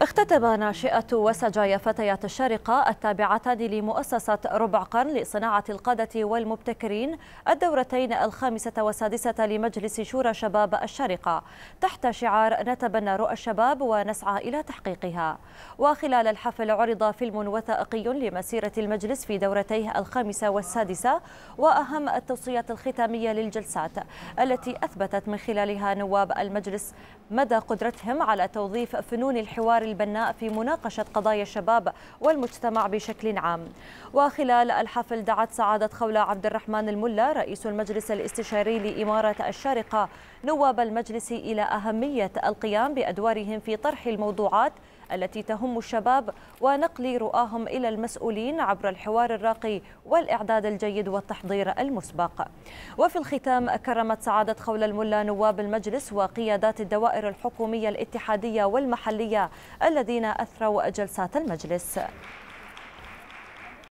اختتب ناشئة وسجايا فتيات الشارقة التابعتان لمؤسسة ربع قرن لصناعة القادة والمبتكرين الدورتين الخامسة والسادسة لمجلس شورى شباب الشارقة تحت شعار نتبنى رؤى الشباب ونسعى إلى تحقيقها وخلال الحفل عرض فيلم وثائقي لمسيرة المجلس في دورتيه الخامسة والسادسة وأهم التوصيات الختامية للجلسات التي أثبتت من خلالها نواب المجلس مدى قدرتهم على توظيف فنون الحوار البناء في مناقشة قضايا الشباب والمجتمع بشكل عام وخلال الحفل دعت سعادة خولة عبد الرحمن الملا رئيس المجلس الاستشاري لإمارة الشارقة نواب المجلس إلى أهمية القيام بأدوارهم في طرح الموضوعات التي تهم الشباب ونقل رؤاهم إلى المسؤولين عبر الحوار الراقي والإعداد الجيد والتحضير المسبق وفي الختام كرمت سعادة خول الملا نواب المجلس وقيادات الدوائر الحكومية الاتحادية والمحلية الذين أثروا جلسات المجلس